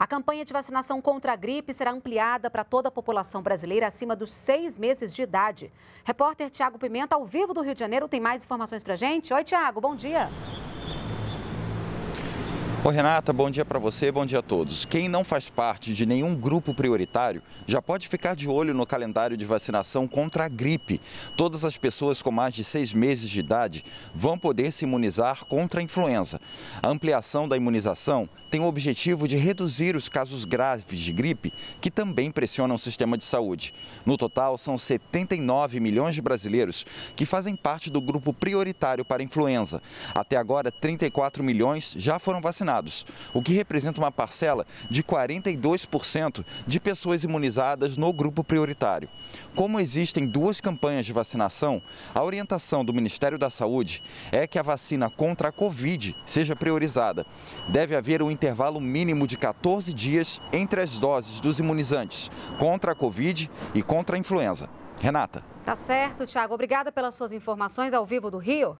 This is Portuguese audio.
A campanha de vacinação contra a gripe será ampliada para toda a população brasileira acima dos seis meses de idade. Repórter Tiago Pimenta, ao vivo do Rio de Janeiro, tem mais informações para gente. Oi, Tiago, bom dia. Oi Renata, bom dia para você, bom dia a todos. Quem não faz parte de nenhum grupo prioritário já pode ficar de olho no calendário de vacinação contra a gripe. Todas as pessoas com mais de seis meses de idade vão poder se imunizar contra a influenza. A ampliação da imunização tem o objetivo de reduzir os casos graves de gripe, que também pressionam o sistema de saúde. No total, são 79 milhões de brasileiros que fazem parte do grupo prioritário para a influenza. Até agora, 34 milhões já foram vacinados vacinados, o que representa uma parcela de 42% de pessoas imunizadas no grupo prioritário. Como existem duas campanhas de vacinação, a orientação do Ministério da Saúde é que a vacina contra a Covid seja priorizada. Deve haver um intervalo mínimo de 14 dias entre as doses dos imunizantes contra a Covid e contra a influenza. Renata. Tá certo, Tiago. Obrigada pelas suas informações ao vivo do Rio.